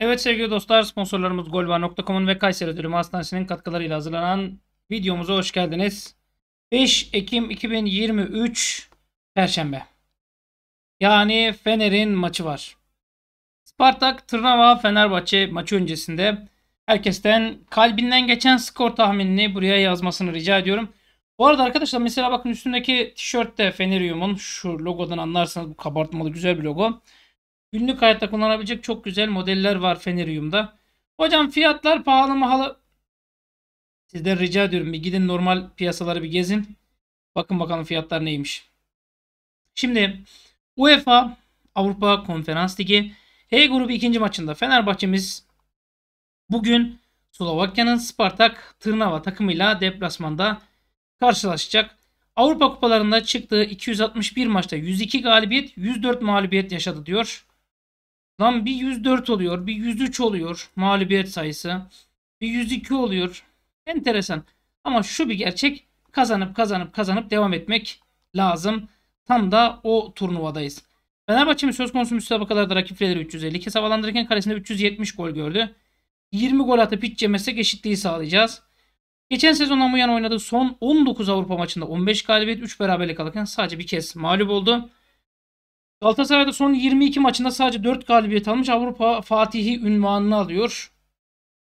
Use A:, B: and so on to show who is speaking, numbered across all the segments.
A: Evet sevgili dostlar sponsorlarımız golvar.com'un ve Kayseri Ödülü Hastanesi'nin katkılarıyla hazırlanan videomuza hoş geldiniz. 5 Ekim 2023 Perşembe. Yani Fener'in maçı var. Spartak Tırnava Fenerbahçe maçı öncesinde herkesten kalbinden geçen skor tahminini buraya yazmasını rica ediyorum. Bu arada arkadaşlar mesela bakın üstündeki tişörtte Fenerium'un şu logodan anlarsanız bu kabartmalı güzel bir logo. Günlük hayatta kullanabilecek çok güzel modeller var Fenerium'da. Hocam fiyatlar pahalı mı halı? Sizden rica ediyorum bir gidin normal piyasaları bir gezin. Bakın bakalım fiyatlar neymiş. Şimdi UEFA Avrupa Konferans Ligi H grubu ikinci maçında Fenerbahçe'miz bugün Slovakya'nın Spartak Tırnava takımıyla deplasmanda karşılaşacak. Avrupa kupalarında çıktığı 261 maçta 102 galibiyet, 104 mağlubiyet yaşadı diyor. Lan bir 104 oluyor, bir 103 oluyor mağlubiyet sayısı. Bir 102 oluyor. Enteresan. Ama şu bir gerçek kazanıp kazanıp kazanıp devam etmek lazım. Tam da o turnuvadayız. Fenerbahçe'nin söz konusu müsabakalarda rakipleri 350 kez havalandırırken karesinde 370 gol gördü. 20 gol atıp hiç yemezsek eşitliği sağlayacağız. Geçen sezon bu yana oynadığı son 19 Avrupa maçında 15 galibiyet 3 beraberlik alırken sadece bir kez mağlup oldu. Galatasaray'da son 22 maçında sadece 4 galibiyet almış Avrupa Fatihi ünvanını alıyor.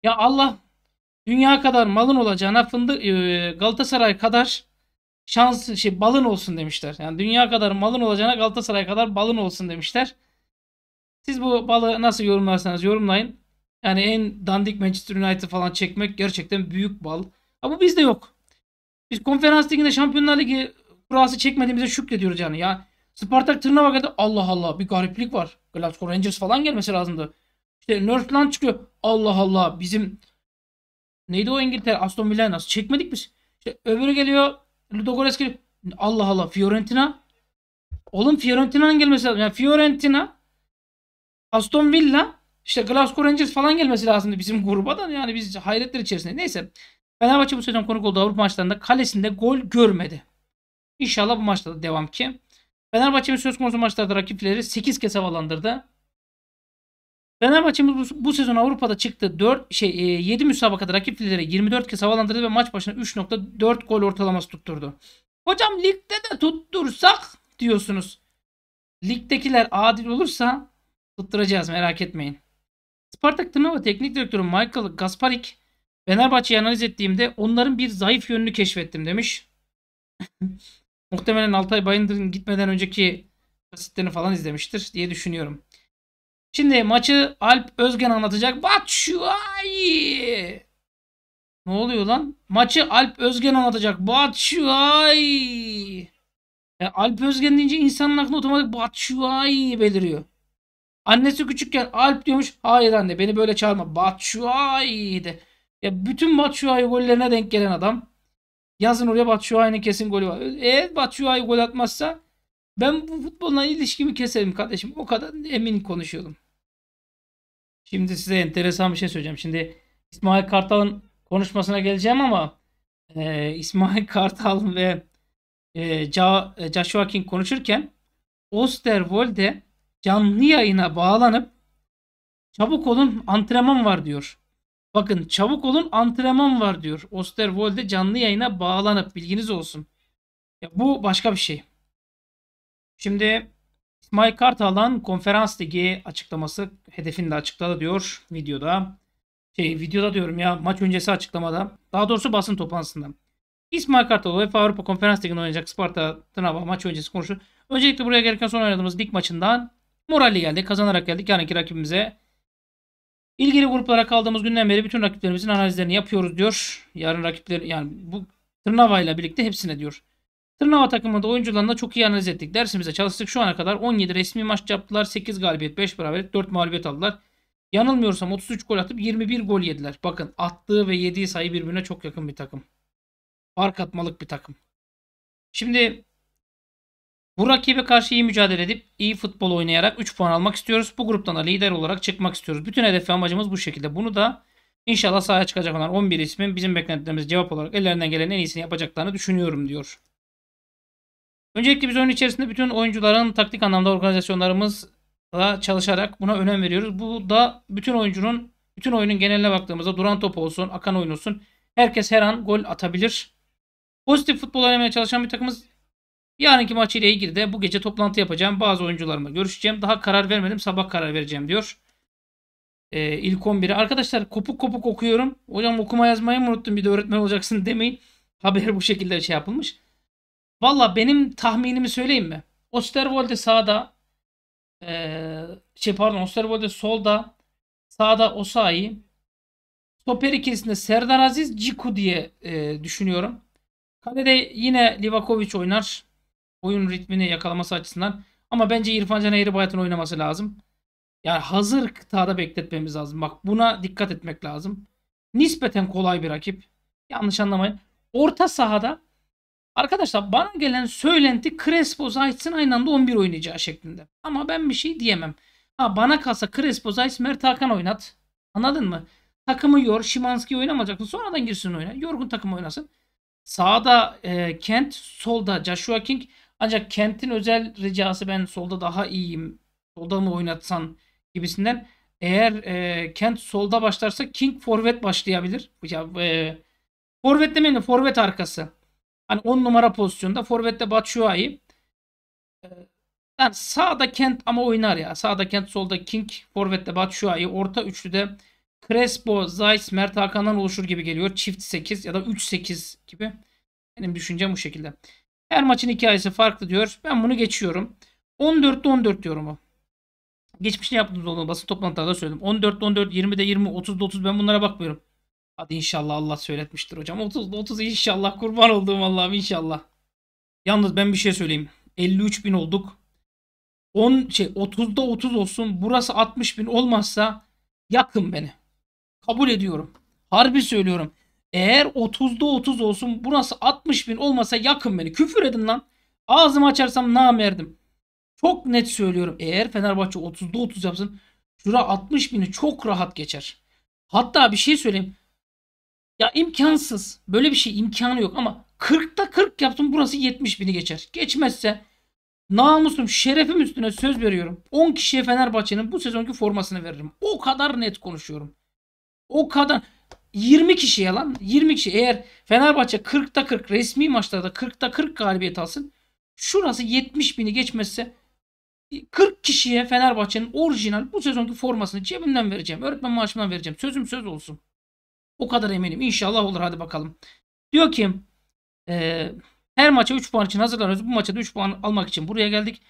A: Ya Allah dünya kadar malın olacağına fındık e, Galatasaray kadar şans şey balın olsun demişler. Yani dünya kadar malın olacağına Galatasaray kadar balın olsun demişler. Siz bu balı nasıl yorumlarsanız yorumlayın. Yani en dandik Manchester United falan çekmek gerçekten büyük bal. Ama bizde yok. Biz konferans liginde Şampiyonlar Ligi kurası çekmediğimize şükrediyoruz yani. Ya Spartak Tırnava Allah Allah bir gariplik var. Glasgow Rangers falan gelmesi lazımdı. İşte Northland çıkıyor. Allah Allah bizim neydi o İngiltere Aston Villa nasıl çekmedik biz. İşte öbürü geliyor Ludogorets geliyor. Allah Allah Fiorentina. Oğlum Fiorentina'nın gelmesi lazım. Yani Fiorentina Aston Villa işte Glasgow Rangers falan gelmesi lazımdı bizim gruba da yani biz hayretler içerisinde. Neyse Fenerbahçe bu sezon konuk oldu Avrupa maçlarında kalesinde gol görmedi. İnşallah bu maçta da devam ki. Fenerbahçe'nin söz konusu maçlarda rakipleri 8 kez havalandırdı. Fenerbahçe'miz bu, bu sezon Avrupa'da çıktı. 4 şey 7 e, müsabakada rakip filleri 24 kez havalandırdı ve maç başına 3.4 gol ortalaması tutturdu. Hocam ligde de tuttursak diyorsunuz. Ligdekiler adil olursa tutturacağız merak etmeyin. Spartak Tırnava Teknik Direktörü Michael Gasparik Fenerbahçe'yi analiz ettiğimde onların bir zayıf yönünü keşfettim demiş. Muhtemelen Altay Bayındır'ın gitmeden önceki basitlerini falan izlemiştir diye düşünüyorum. Şimdi maçı Alp Özgen anlatacak. Batshuayi! Ne oluyor lan? Maçı Alp Özgen anlatacak. Batshuayi! Yani e, Alp Özgen deyince insanın aklına otomatik Batshuayi beliriyor. Annesi küçükken Alp diyormuş. Hayır anne beni böyle çağırma. Batshuayi de. Ya bütün Batshuayi gollerine denk gelen adam. Yazın oraya Batshuayi'nin kesin golü var. Eğer Batshuayi gol atmazsa ben bu futbolla ilişkimi keserim kardeşim. O kadar emin konuşuyorum. Şimdi size enteresan bir şey söyleyeceğim. Şimdi İsmail Kartal'ın konuşmasına geleceğim ama e, İsmail Kartal ve e, ja, e, Joshua King konuşurken Osterwold'e canlı yayına bağlanıp çabuk olun antrenman var diyor. Bakın çabuk olun antrenman var diyor. Osterwold'e canlı yayına bağlanıp bilginiz olsun. Ya bu başka bir şey. Şimdi İsmail Kartal'dan konferans ligi açıklaması hedefini de açıkladı diyor videoda. Şey videoda diyorum ya maç öncesi açıklamada. Daha doğrusu basın toplantısında. İsmail Kartal UEFA Avrupa Konferans Ligi'nde oynayacak Sparta Tınava maç öncesi konuşu. Öncelikle buraya gelirken son oynadığımız lig maçından moralli geldi, Kazanarak geldik. Yarınki rakibimize İlgili gruplara kaldığımız günden beri bütün rakiplerimizin analizlerini yapıyoruz diyor. Yarın rakipler yani bu Tırnava birlikte hepsine diyor. Tırnava takımında oyuncularını da çok iyi analiz ettik. Dersimize çalıştık. Şu ana kadar 17 resmi maç yaptılar. 8 galibiyet, 5 beraberlik, 4 mağlubiyet aldılar. Yanılmıyorsam 33 gol atıp 21 gol yediler. Bakın attığı ve yediği sayı birbirine çok yakın bir takım. Fark atmalık bir takım. Şimdi bu rakibe karşı iyi mücadele edip iyi futbol oynayarak 3 puan almak istiyoruz. Bu gruptan da lider olarak çıkmak istiyoruz. Bütün hedef ve amacımız bu şekilde. Bunu da inşallah sahaya çıkacak olan 11 ismin bizim beklentilerimiz cevap olarak ellerinden gelen en iyisini yapacaklarını düşünüyorum diyor. Öncelikle biz oyun içerisinde bütün oyuncuların taktik anlamda organizasyonlarımızla çalışarak buna önem veriyoruz. Bu da bütün oyuncunun, bütün oyunun geneline baktığımızda duran top olsun, akan oyun olsun. Herkes her an gol atabilir. Pozitif futbol oynamaya çalışan bir takımız Yarınki maç ile ilgili de bu gece toplantı yapacağım. Bazı oyuncularıma görüşeceğim. Daha karar vermedim. Sabah karar vereceğim diyor. Ee, ilk 11'i. Arkadaşlar kopuk kopuk okuyorum. Hocam okuma yazmayı mı unuttum? Bir de öğretmen olacaksın demeyin. Haber bu şekilde şey yapılmış. Valla benim tahminimi söyleyeyim mi? Osterwolde sağda ee, şey pardon Osterwolde solda sağda O'Sai stoper ikilisinde Serdar Aziz Ciku diye e, düşünüyorum. Kalede yine Livakovic oynar oyun ritmini yakalaması açısından. Ama bence İrfan Can Eğribayat'ın oynaması lazım. Yani hazır kıtada bekletmemiz lazım. Bak buna dikkat etmek lazım. Nispeten kolay bir rakip. Yanlış anlamayın. Orta sahada arkadaşlar bana gelen söylenti Crespo Zayt'sin aynı anda 11 oynayacağı şeklinde. Ama ben bir şey diyemem. Ha bana kalsa Crespo Zayt Mert Hakan oynat. Anladın mı? Takımı yor. Şimanski oynamayacaksın. Sonradan girsin oyuna. Yorgun takım oynasın. Sağda e, Kent, solda Joshua King. Ancak Kent'in özel ricası ben solda daha iyiyim. Solda mı oynatsan gibisinden. Eğer e, Kent solda başlarsa King forvet başlayabilir. Ya, e, forvet demeyelim forvet arkası. Hani 10 numara pozisyonda forvette Batshuayi. E, yani sağda Kent ama oynar ya. Sağda Kent, solda King, forvette Batshuayi, orta üçlüde Crespo, Zayt, Mert Hakan'dan oluşur gibi geliyor. Çift 8 ya da 3-8 gibi. Benim düşüncem bu şekilde. Her maçın hikayesi farklı diyor. Ben bunu geçiyorum. 14'te 14 diyorum o. Geçmişte yaptığımız olduğunu basın toplantılarda söyledim. 14'te 14, 20'de 20, 30'da 30 ben bunlara bakmıyorum. Hadi inşallah Allah söyletmiştir hocam. 30'da 30 inşallah kurban olduğum Allah'ım inşallah. Yalnız ben bir şey söyleyeyim. 53 bin olduk. 10 şey 30'da 30 olsun. Burası 60 bin olmazsa yakın beni. Kabul ediyorum. Harbi söylüyorum. Eğer 30'da 30 olsun burası 60 bin olmasa yakın beni. Küfür edin lan. Ağzımı açarsam namerdim. Çok net söylüyorum. Eğer Fenerbahçe 30'da 30 yapsın şura 60 bini çok rahat geçer. Hatta bir şey söyleyeyim. Ya imkansız. Böyle bir şey imkanı yok ama 40'ta 40 yaptım burası 70 bini geçer. Geçmezse namusum şerefim üstüne söz veriyorum. 10 kişiye Fenerbahçe'nin bu sezonki formasını veririm. O kadar net konuşuyorum. O kadar. 20 kişi yalan. 20 kişi eğer Fenerbahçe 40'ta 40 resmi maçlarda 40'ta 40 galibiyet alsın. Şurası 70 bini geçmezse 40 kişiye Fenerbahçe'nin orijinal bu sezonki formasını cebimden vereceğim. Öğretmen maaşımdan vereceğim. Sözüm söz olsun. O kadar eminim. İnşallah olur. Hadi bakalım. Diyor ki e, her maça 3 puan için hazırlanıyoruz. Bu maça da 3 puan almak için buraya geldik.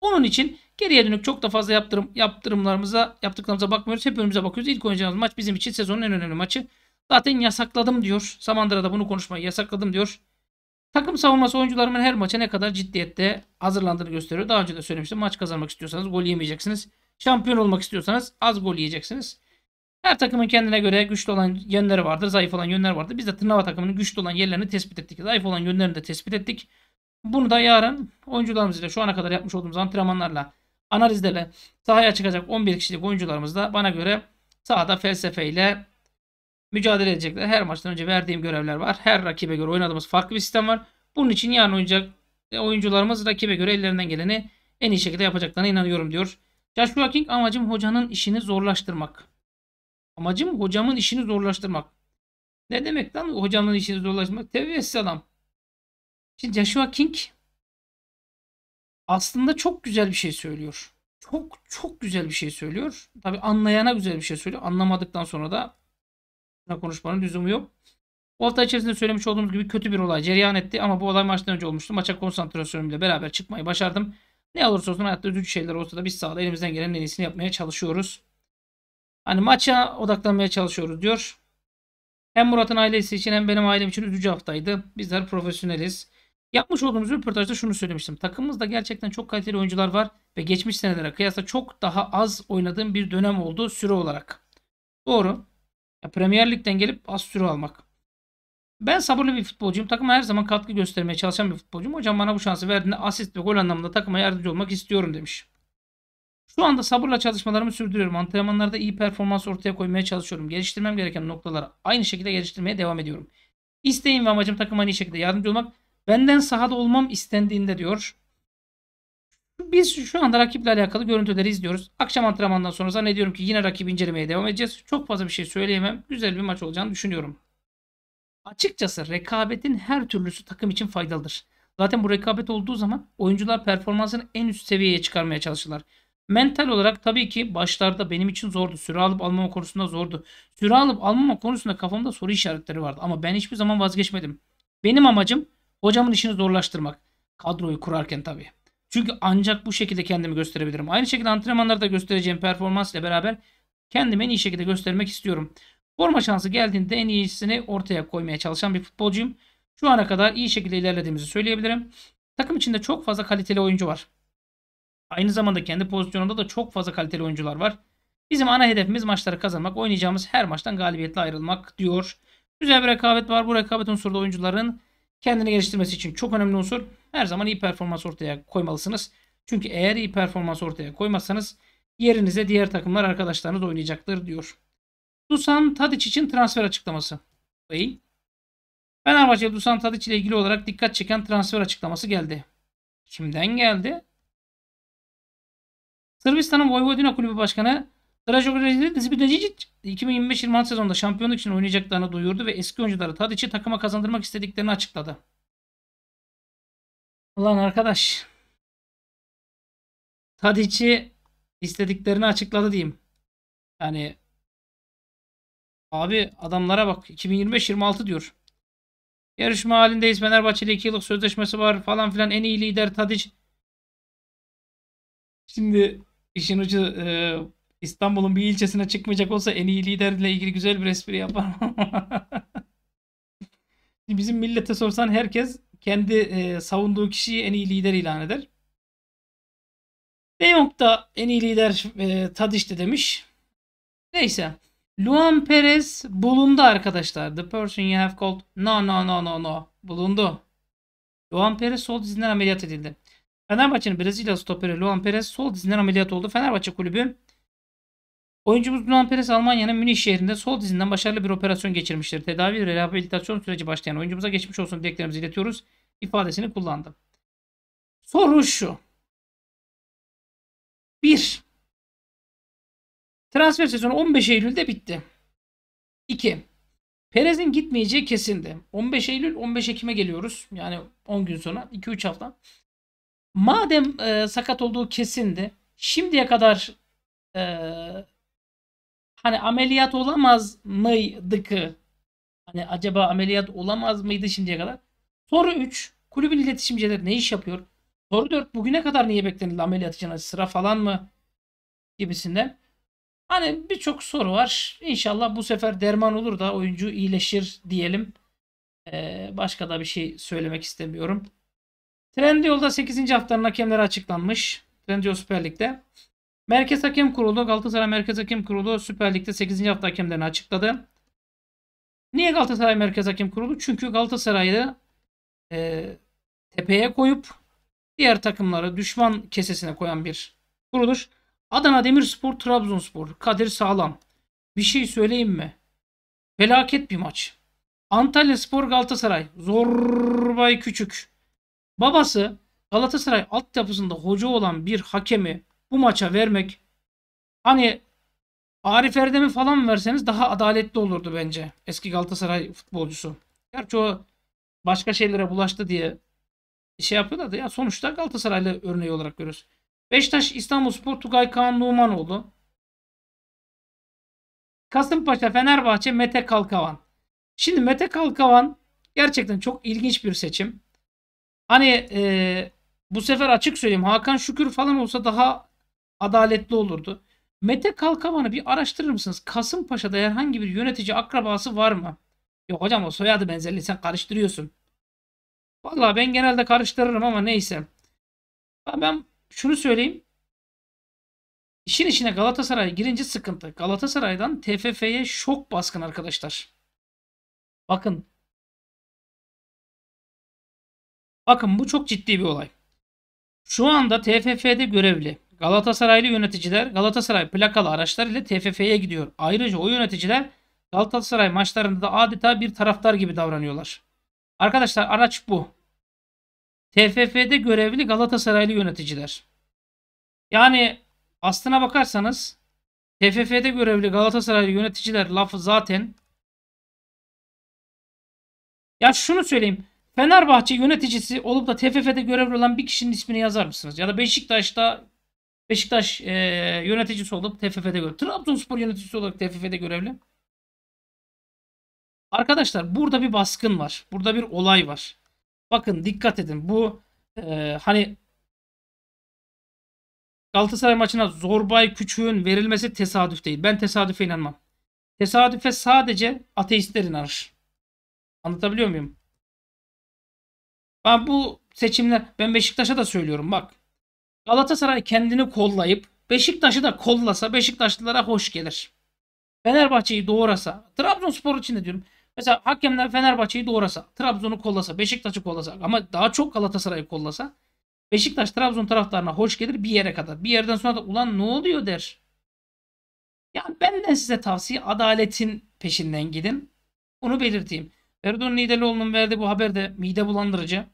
A: Onun için geriye dönük çok da fazla yaptırım, yaptırımlarımıza, yaptıklarımıza bakmıyoruz. Hep önümüze bakıyoruz. İlk oynayacağımız maç bizim için sezonun en önemli maçı. Zaten yasakladım diyor. Samandıra'da bunu konuşmayı yasakladım diyor. Takım savunması oyuncularımın her maça ne kadar ciddiyette hazırlandığını gösteriyor. Daha önce de söylemiştim. Maç kazanmak istiyorsanız gol yemeyeceksiniz. Şampiyon olmak istiyorsanız az gol yiyeceksiniz. Her takımın kendine göre güçlü olan yönleri vardır. Zayıf olan yönler vardır. Biz de Tırnava takımının güçlü olan yerlerini tespit ettik. Zayıf olan yönlerini de tespit ettik. Bunu da yarın oyuncularımızla şu ana kadar yapmış olduğumuz antrenmanlarla analizlerle sahaya çıkacak 11 kişilik oyuncularımız da bana göre sahada felsefeyle mücadele edecekler. Her maçtan önce verdiğim görevler var. Her rakibe göre oynadığımız farklı bir sistem var. Bunun için yarın oynayacak e, oyuncularımız rakibe göre ellerinden geleni en iyi şekilde yapacaklarına inanıyorum diyor. Joshua King amacım hocanın işini zorlaştırmak. Amacım hocamın işini zorlaştırmak. Ne demek lan hocamın işini zorlaştırmak? Tevessül adam. Şimdi Joshua King aslında çok güzel bir şey söylüyor. Çok çok güzel bir şey söylüyor. Tabi anlayana güzel bir şey söylüyor. Anlamadıktan sonra da konuşmanın lüzumu yok. Bu hafta içerisinde söylemiş olduğumuz gibi kötü bir olay cereyan etti ama bu olay maçtan önce olmuştu. Maça konsantrasyonumla beraber çıkmayı başardım. Ne olursa olsun hayatta üzücü şeyler olsa da biz sağda elimizden gelen en iyisini yapmaya çalışıyoruz. Hani maça odaklanmaya çalışıyoruz diyor. Hem Murat'ın ailesi için hem benim ailem için üzücü haftaydı. Bizler profesyoneliz. Yapmış olduğumuz röportajda şunu söylemiştim. Takımımızda gerçekten çok kaliteli oyuncular var ve geçmiş senelere kıyasla çok daha az oynadığım bir dönem oldu süre olarak. Doğru. Ya Premier Lig'den gelip az süre almak. Ben sabırlı bir futbolcuyum. Takıma her zaman katkı göstermeye çalışan bir futbolcuyum. Hocam bana bu şansı verdiğinde asist ve gol anlamında takıma yardımcı olmak istiyorum demiş. Şu anda sabırla çalışmalarımı sürdürüyorum. Antrenmanlarda iyi performans ortaya koymaya çalışıyorum. Geliştirmem gereken noktaları aynı şekilde geliştirmeye devam ediyorum. İsteğim ve amacım takıma aynı şekilde yardımcı olmak. Benden sahada olmam istendiğinde diyor. Biz şu anda rakiple alakalı görüntüleri izliyoruz. Akşam antrenmandan sonra zannediyorum ki yine rakibi incelemeye devam edeceğiz. Çok fazla bir şey söyleyemem. Güzel bir maç olacağını düşünüyorum. Açıkçası rekabetin her türlüsü takım için faydalıdır. Zaten bu rekabet olduğu zaman oyuncular performansını en üst seviyeye çıkarmaya çalışırlar. Mental olarak tabii ki başlarda benim için zordu. Süre alıp almama konusunda zordu. Süre alıp almama konusunda kafamda soru işaretleri vardı. Ama ben hiçbir zaman vazgeçmedim. Benim amacım hocamın işini zorlaştırmak. Kadroyu kurarken tabii. Çünkü ancak bu şekilde kendimi gösterebilirim. Aynı şekilde antrenmanlarda göstereceğim performansla beraber kendimi en iyi şekilde göstermek istiyorum. Forma şansı geldiğinde en iyisini ortaya koymaya çalışan bir futbolcuyum. Şu ana kadar iyi şekilde ilerlediğimizi söyleyebilirim. Takım içinde çok fazla kaliteli oyuncu var. Aynı zamanda kendi pozisyonunda da çok fazla kaliteli oyuncular var. Bizim ana hedefimiz maçları kazanmak, oynayacağımız her maçtan galibiyetle ayrılmak diyor. Güzel bir rekabet var. Bu rekabet unsurda oyuncuların kendini geliştirmesi için çok önemli unsur. Her zaman iyi performans ortaya koymalısınız. Çünkü eğer iyi performans ortaya koymazsanız yerinize diğer takımlar arkadaşlarınız oynayacaktır diyor. Dusan Tadic için transfer açıklaması. Bey. Fenerbahçe Dusan Tadic ile ilgili olarak dikkat çeken transfer açıklaması geldi. Kimden geldi? Sırbistan'ın Vojvodina Kulübü Başkanı bir Zibidecic 2025-26 sezonunda şampiyonluk için oynayacaklarını duyurdu ve eski oyuncuları Tadic'i takıma kazandırmak istediklerini açıkladı. Ulan arkadaş. Tadic'i istediklerini açıkladı diyeyim. Yani abi adamlara bak 2025-26 diyor. Yarışma halindeyiz. Fenerbahçe'yle 2 yıllık sözleşmesi var falan filan. En iyi lider Tadic. Şimdi işin ucu e, İstanbul'un bir ilçesine çıkmayacak olsa en iyi liderle ilgili güzel bir espri yapar. Bizim millete sorsan herkes kendi e, savunduğu kişiyi en iyi lider ilan eder. De Jong da en iyi lider e, Tadiş'te demiş. Neyse. Luan Perez bulundu arkadaşlar. The person you have called. No no no no no. Bulundu. Luan Perez sol dizinden ameliyat edildi. Fenerbahçe'nin Brezilya stoperi Luan Perez sol dizinden ameliyat oldu. Fenerbahçe kulübü Oyuncumuz Nunan Perez Almanya'nın Münih şehrinde sol dizinden başarılı bir operasyon geçirmiştir. Tedavi ve rehabilitasyon süreci başlayan oyuncumuza geçmiş olsun dileklerimizi iletiyoruz İfadesini kullandım. Soru şu. 1. Transfer sezonu 15 Eylül'de bitti. 2. Perez'in gitmeyeceği kesindi. 15 Eylül 15 Ekim'e geliyoruz. Yani 10 gün sonra 2-3 hafta. Madem e, sakat olduğu kesindi. Şimdiye kadar e, Hani ameliyat olamaz mıydı ki? Hani acaba ameliyat olamaz mıydı şimdiye kadar? Soru 3. Kulübün iletişimcileri ne iş yapıyor? Soru 4. Bugüne kadar niye beklenildi ameliyat için? Hani sıra falan mı? Gibisinden. Hani birçok soru var. İnşallah bu sefer derman olur da oyuncu iyileşir diyelim. Ee, başka da bir şey söylemek istemiyorum. Trendyol'da 8. haftanın hakemleri açıklanmış. Trendyol Süper Lig'de. Merkez Hakem Kurulu Galatasaray Merkez Hakem Kurulu Süper Lig'de 8. hafta hakemlerini açıkladı. Niye Galatasaray Merkez Hakem Kurulu? Çünkü Galatasaray'ı e, tepeye koyup diğer takımları düşman kesesine koyan bir kuruluş. Adana Demirspor, Trabzonspor, Kadir Sağlam. Bir şey söyleyeyim mi? Felaket bir maç. Antalya Spor Galatasaray. Zorbay Küçük. Babası Galatasaray altyapısında hoca olan bir hakemi bu maça vermek hani Arif Erdem'i falan verseniz daha adaletli olurdu bence. Eski Galatasaray futbolcusu. Gerçi o başka şeylere bulaştı diye şey yapıyorlar da ya sonuçta Galatasaraylı örneği olarak görüyoruz. Beşiktaş İstanbulspor Tugay Kaan Numanoğlu. Kasımpaşa Fenerbahçe Mete Kalkavan. Şimdi Mete Kalkavan gerçekten çok ilginç bir seçim. Hani e, bu sefer açık söyleyeyim Hakan Şükür falan olsa daha adaletli olurdu. Mete Kalkavan'ı bir araştırır mısınız? Kasımpaşa'da herhangi bir yönetici akrabası var mı? Yok hocam o soyadı benzerliği sen karıştırıyorsun. Valla ben genelde karıştırırım ama neyse. Ben şunu söyleyeyim. İşin içine Galatasaray girince sıkıntı. Galatasaray'dan TFF'ye şok baskın arkadaşlar. Bakın. Bakın bu çok ciddi bir olay. Şu anda TFF'de görevli Galatasaraylı yöneticiler Galatasaray plakalı araçlar ile TFF'ye gidiyor. Ayrıca o yöneticiler Galatasaray maçlarında da adeta bir taraftar gibi davranıyorlar. Arkadaşlar araç bu. TFF'de görevli Galatasaraylı yöneticiler. Yani aslına bakarsanız TFF'de görevli Galatasaraylı yöneticiler lafı zaten ya şunu söyleyeyim. Fenerbahçe yöneticisi olup da TFF'de görevli olan bir kişinin ismini yazar mısınız? Ya da Beşiktaş'ta Beşiktaş e, yöneticisi olup TFF'de görevli. Trabzonspor yöneticisi olarak TFF'de görevli. Arkadaşlar burada bir baskın var. Burada bir olay var. Bakın dikkat edin. Bu e, hani Galatasaray maçına Zorbay Küçüğün verilmesi tesadüf değil. Ben tesadüfe inanmam. Tesadüfe sadece ateistler inanır. Anlatabiliyor muyum? Ben bu seçimler ben Beşiktaş'a da söylüyorum bak. Galatasaray kendini kollayıp Beşiktaş'ı da kollasa Beşiktaşlılara hoş gelir. Fenerbahçe'yi doğrasa, Trabzonspor için de diyorum. Mesela hakemler Fenerbahçe'yi doğrasa, Trabzon'u kollasa, Beşiktaş'ı kollasa ama daha çok Galatasaray'ı kollasa Beşiktaş Trabzon taraftarına hoş gelir bir yere kadar. Bir yerden sonra da ulan ne oluyor der. Yani benden size tavsiye adaletin peşinden gidin. Onu belirteyim. Erdoğan Nideloğlu'nun verdiği bu haber de mide bulandırıcı.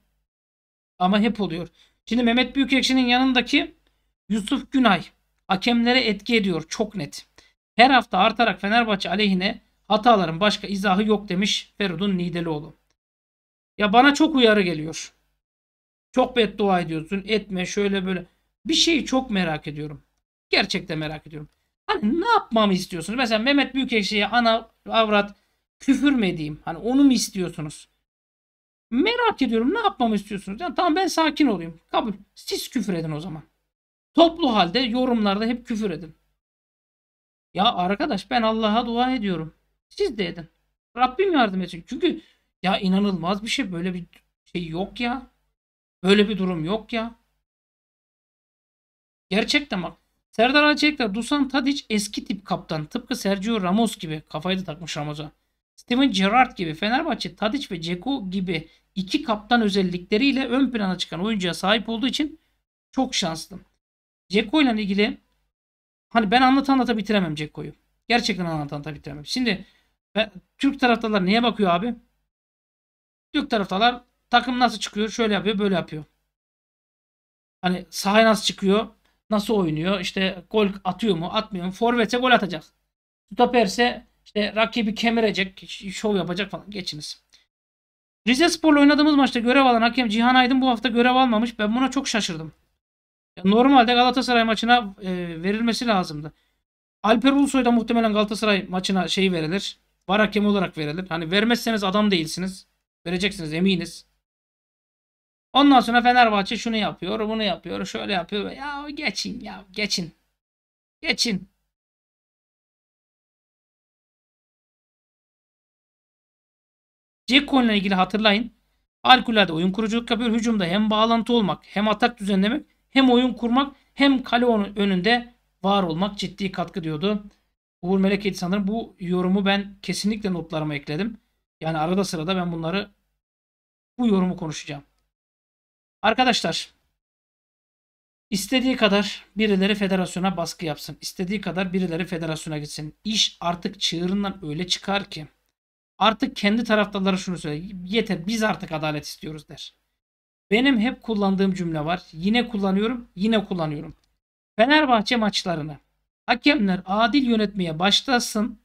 A: Ama hep oluyor. Şimdi Mehmet Büyükekşi'nin yanındaki Yusuf Günay hakemlere etki ediyor çok net. Her hafta artarak Fenerbahçe aleyhine hataların başka izahı yok demiş Ferud'un Nidelioğlu. Ya bana çok uyarı geliyor. Çok beddua ediyorsun etme şöyle böyle. Bir şeyi çok merak ediyorum. Gerçekten merak ediyorum. Hani ne yapmamı istiyorsunuz? Mesela Mehmet Büyükekşi'ye ana avrat küfür mü edeyim? Hani onu mu istiyorsunuz? Merak ediyorum ne yapmamı istiyorsunuz? Yani tamam ben sakin olayım. Kabul. Siz küfür edin o zaman. Toplu halde yorumlarda hep küfür edin. Ya arkadaş ben Allah'a dua ediyorum. Siz de edin. Rabbim yardım etsin. Çünkü ya inanılmaz bir şey. Böyle bir şey yok ya. Böyle bir durum yok ya. Gerçekten bak. Serdar Alçelik'le Dusan Tadic eski tip kaptan. Tıpkı Sergio Ramos gibi. Kafayı da takmış Ramos'a. Steven Gerrard gibi. Fenerbahçe, Tadic ve Ceko gibi iki kaptan özellikleriyle ön plana çıkan oyuncuya sahip olduğu için çok şanslı. Ceko ile ilgili hani ben anlatan anlata bitiremem Ceko'yu. Gerçekten anlatan anlata bitiremem. Şimdi ben, Türk taraftarlar neye bakıyor abi? Türk taraftarlar takım nasıl çıkıyor? Şöyle yapıyor, böyle yapıyor. Hani sahaya nasıl çıkıyor? Nasıl oynuyor? İşte gol atıyor mu, atmıyor mu? Forvetse gol atacak. Stoperse işte rakibi kemirecek, şov yapacak falan. Geçiniz. Rize Spor'la oynadığımız maçta görev alan hakem Cihan Aydın bu hafta görev almamış. Ben buna çok şaşırdım. normalde Galatasaray maçına e, verilmesi lazımdı. Alper Ulusoy da muhtemelen Galatasaray maçına şey verilir. Var hakem olarak verilir. Hani vermezseniz adam değilsiniz. Vereceksiniz eminiz. Ondan sonra Fenerbahçe şunu yapıyor, bunu yapıyor, şöyle yapıyor. Ya geçin ya geçin. Geçin. Jack ile ilgili hatırlayın. Harikulade oyun kuruculuk yapıyor. Hücumda hem bağlantı olmak hem atak düzenlemek hem oyun kurmak hem kale önünde var olmak ciddi katkı diyordu. Uğur Meleketi sanırım bu yorumu ben kesinlikle notlarıma ekledim. Yani arada sırada ben bunları bu yorumu konuşacağım. Arkadaşlar istediği kadar birileri federasyona baskı yapsın. İstediği kadar birileri federasyona gitsin. İş artık çığırından öyle çıkar ki Artık kendi taraftarları şunu söyler: Yeter biz artık adalet istiyoruz der. Benim hep kullandığım cümle var. Yine kullanıyorum, yine kullanıyorum. Fenerbahçe maçlarını hakemler adil yönetmeye başlasın.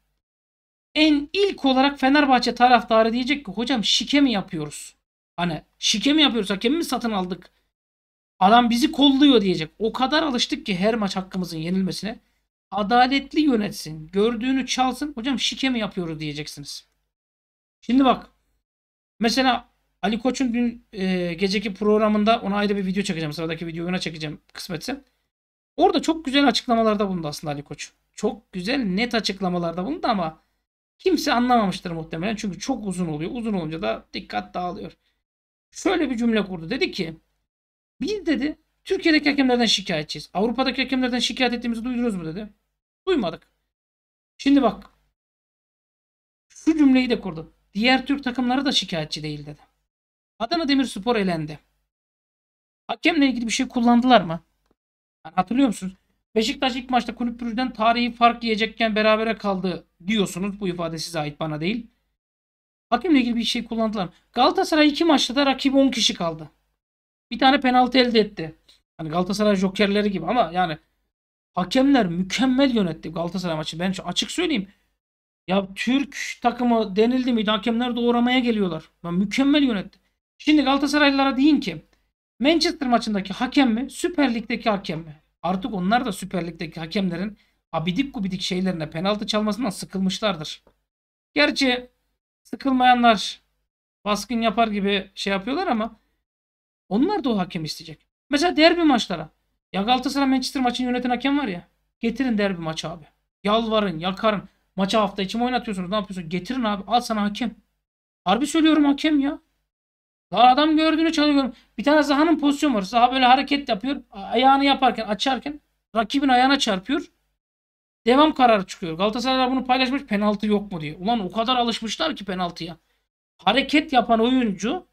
A: En ilk olarak Fenerbahçe taraftarı diyecek ki hocam şike mi yapıyoruz? Hani şike mi yapıyoruz? Hakemi mi satın aldık? Adam bizi kolluyor diyecek. O kadar alıştık ki her maç hakkımızın yenilmesine. Adaletli yönetsin. Gördüğünü çalsın. Hocam şike mi yapıyoruz diyeceksiniz. Şimdi bak mesela Ali Koç'un dün e, geceki programında ona ayrı bir video çekeceğim. Sıradaki videoyu ona çekeceğim kısmetse. Orada çok güzel açıklamalarda bulundu aslında Ali Koç. Çok güzel net açıklamalarda bulundu ama kimse anlamamıştır muhtemelen. Çünkü çok uzun oluyor. Uzun olunca da dikkat dağılıyor. Şöyle bir cümle kurdu. Dedi ki biz dedi Türkiye'deki hakemlerden şikayetçiyiz. Avrupa'daki hakemlerden şikayet ettiğimizi duydunuz mu dedi. Duymadık. Şimdi bak şu cümleyi de kurdu. Diğer Türk takımları da şikayetçi değil dedi. Adana Demirspor elendi. Hakemle ilgili bir şey kullandılar mı? Yani hatırlıyor musunuz? Beşiktaş ilk maçta Kulüp Brüj'den tarihi fark yiyecekken berabere kaldı diyorsunuz. Bu ifade size ait bana değil. Hakemle ilgili bir şey kullandılar. mı? Galatasaray iki maçta da rakibi 10 kişi kaldı. Bir tane penaltı elde etti. Hani Galatasaray jokerleri gibi ama yani hakemler mükemmel yönetti Galatasaray maçı. Ben açık söyleyeyim. Ya Türk takımı denildi miydi hakemler doğramaya geliyorlar. Ya mükemmel yönetti. Şimdi Galatasaraylılara deyin ki Manchester maçındaki hakem mi Süper Lig'deki hakem mi? Artık onlar da Süper Lig'deki hakemlerin abidik gubidik şeylerine penaltı çalmasından sıkılmışlardır. Gerçi sıkılmayanlar baskın yapar gibi şey yapıyorlar ama onlar da o hakem isteyecek. Mesela derbi maçlara. Ya Galatasaray Manchester maçını yöneten hakem var ya. Getirin derbi maçı abi. Yalvarın, yakarın. Maça hafta içi mi oynatıyorsunuz? Ne yapıyorsunuz? Getirin abi. Al sana hakem. Harbi söylüyorum hakem ya. Daha adam gördüğünü çalıyorum Bir tane Zaha'nın pozisyonu var. Zaha böyle hareket yapıyor. Ayağını yaparken açarken rakibin ayağına çarpıyor. Devam kararı çıkıyor. Galatasaray bunu paylaşmış penaltı yok mu diye. Ulan o kadar alışmışlar ki penaltıya. Hareket yapan oyuncu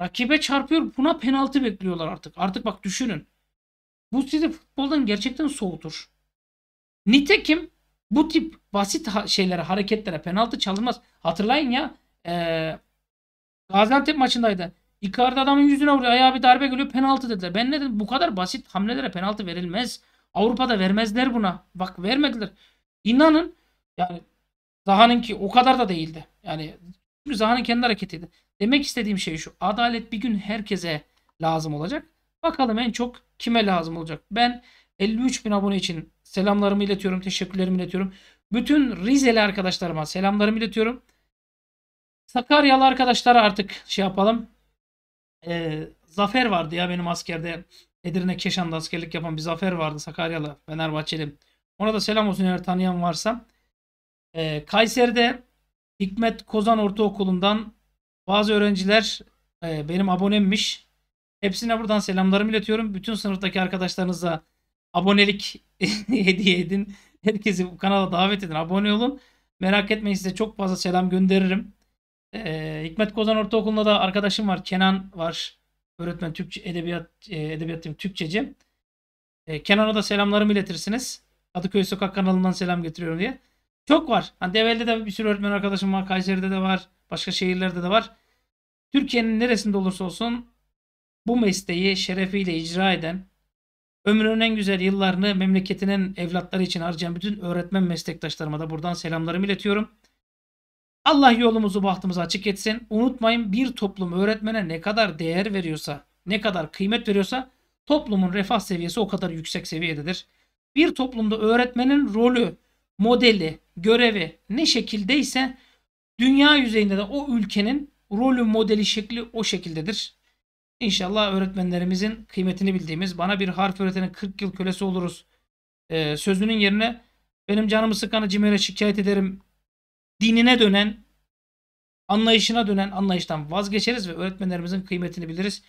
A: rakibe çarpıyor. Buna penaltı bekliyorlar artık. Artık bak düşünün. Bu sizi futboldan gerçekten soğutur. Nitekim bu tip basit ha şeylere, hareketlere penaltı çalınmaz. Hatırlayın ya ee, Gaziantep maçındaydı. Icardi adamın yüzüne vuruyor. Ayağa bir darbe geliyor. Penaltı dediler. Ben ne dedim? Bu kadar basit hamlelere penaltı verilmez. Avrupa'da vermezler buna. Bak vermediler. İnanın yani Zaha'nınki o kadar da değildi. Yani Zaha'nın kendi hareketiydi. Demek istediğim şey şu. Adalet bir gün herkese lazım olacak. Bakalım en çok kime lazım olacak. Ben 53 bin abone için selamlarımı iletiyorum. Teşekkürlerimi iletiyorum. Bütün Rizeli arkadaşlarıma selamlarımı iletiyorum. Sakaryalı arkadaşlara artık şey yapalım. Ee, Zafer vardı ya benim askerde. Edirne Keşan'da askerlik yapan bir Zafer vardı. Sakaryalı, Fenerbahçeli. Ona da selam olsun eğer tanıyan varsa. Ee, Kayseri'de Hikmet Kozan Ortaokulu'ndan bazı öğrenciler e, benim abonemmiş. Hepsine buradan selamlarımı iletiyorum. Bütün sınıftaki arkadaşlarınıza abonelik hediye edin. Herkesi bu kanala davet edin. Abone olun. Merak etmeyin size çok fazla selam gönderirim. Ee, Hikmet Kozan Ortaokulu'nda da arkadaşım var. Kenan var. Öğretmen Türkçe edebiyat e, edebiyat Türkçeci. Ee, Kenan'a da selamlarımı iletirsiniz. Kadıköy Sokak kanalından selam getiriyorum diye. Çok var. Hani Develi'de de bir sürü öğretmen arkadaşım var. Kayseri'de de var. Başka şehirlerde de var. Türkiye'nin neresinde olursa olsun bu mesleği şerefiyle icra eden, Ömrünün en güzel yıllarını memleketinin evlatları için harcayan bütün öğretmen meslektaşlarıma da buradan selamlarımı iletiyorum. Allah yolumuzu bahtımızı açık etsin. Unutmayın bir toplum öğretmene ne kadar değer veriyorsa, ne kadar kıymet veriyorsa toplumun refah seviyesi o kadar yüksek seviyededir. Bir toplumda öğretmenin rolü, modeli, görevi ne şekildeyse dünya yüzeyinde de o ülkenin rolü, modeli, şekli o şekildedir. İnşallah öğretmenlerimizin kıymetini bildiğimiz bana bir harf öğretenin 40 yıl kölesi oluruz e, sözünün yerine benim canımı sıkanı cimere şikayet ederim dinine dönen anlayışına dönen anlayıştan vazgeçeriz ve öğretmenlerimizin kıymetini biliriz.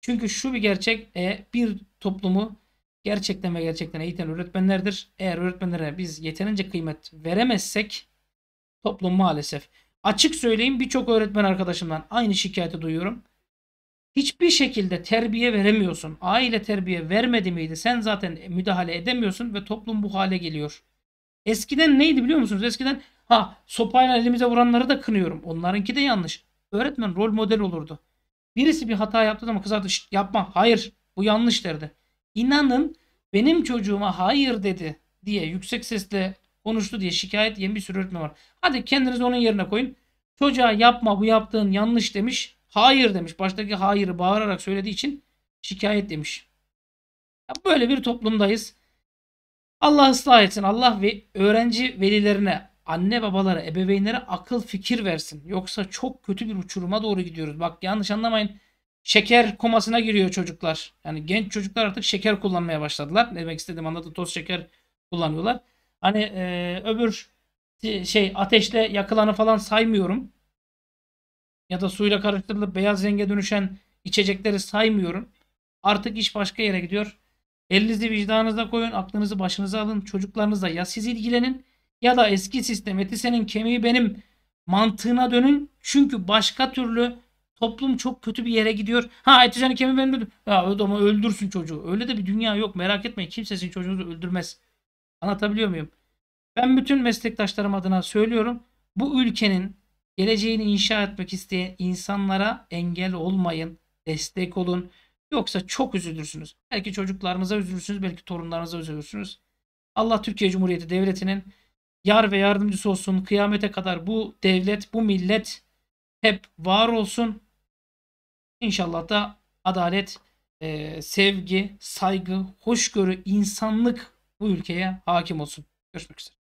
A: Çünkü şu bir gerçek e, bir toplumu gerçekten ve gerçekten eğiten öğretmenlerdir. Eğer öğretmenlere biz yeterince kıymet veremezsek toplum maalesef açık söyleyeyim birçok öğretmen arkadaşımdan aynı şikayeti duyuyorum hiçbir şekilde terbiye veremiyorsun. Aile terbiye vermedi miydi? Sen zaten müdahale edemiyorsun ve toplum bu hale geliyor. Eskiden neydi biliyor musunuz? Eskiden ha sopayla elimize vuranları da kınıyorum. Onlarınki de yanlış. Öğretmen rol model olurdu. Birisi bir hata yaptı ama kızardı. yapma hayır bu yanlış derdi. İnanın benim çocuğuma hayır dedi diye yüksek sesle konuştu diye şikayet yeni bir sürü öğretmen var. Hadi kendiniz onun yerine koyun. Çocuğa yapma bu yaptığın yanlış demiş hayır demiş. Baştaki hayırı bağırarak söylediği için şikayet demiş. böyle bir toplumdayız. Allah ıslah etsin. Allah ve öğrenci velilerine, anne babalara, ebeveynlere akıl fikir versin. Yoksa çok kötü bir uçuruma doğru gidiyoruz. Bak yanlış anlamayın. Şeker komasına giriyor çocuklar. Yani genç çocuklar artık şeker kullanmaya başladılar. Ne demek istediğim anladı. Toz şeker kullanıyorlar. Hani e, öbür şey ateşle yakılanı falan saymıyorum ya da suyla karıştırılıp beyaz renge dönüşen içecekleri saymıyorum. Artık iş başka yere gidiyor. Elinizi vicdanınıza koyun, aklınızı başınıza alın, çocuklarınızla ya siz ilgilenin ya da eski sistem Etisenin senin kemiği benim mantığına dönün. Çünkü başka türlü toplum çok kötü bir yere gidiyor. Ha etisenin senin kemiği benim Ya Ya ama öldürsün çocuğu. Öyle de bir dünya yok merak etmeyin. Kimse sizin çocuğunuzu öldürmez. Anlatabiliyor muyum? Ben bütün meslektaşlarım adına söylüyorum. Bu ülkenin Geleceğini inşa etmek isteyen insanlara engel olmayın, destek olun. Yoksa çok üzülürsünüz. Belki çocuklarınıza üzülürsünüz, belki torunlarınıza üzülürsünüz. Allah Türkiye Cumhuriyeti Devleti'nin yar ve yardımcısı olsun. Kıyamete kadar bu devlet, bu millet hep var olsun. İnşallah da adalet, e, sevgi, saygı, hoşgörü, insanlık bu ülkeye hakim olsun. Görüşmek üzere.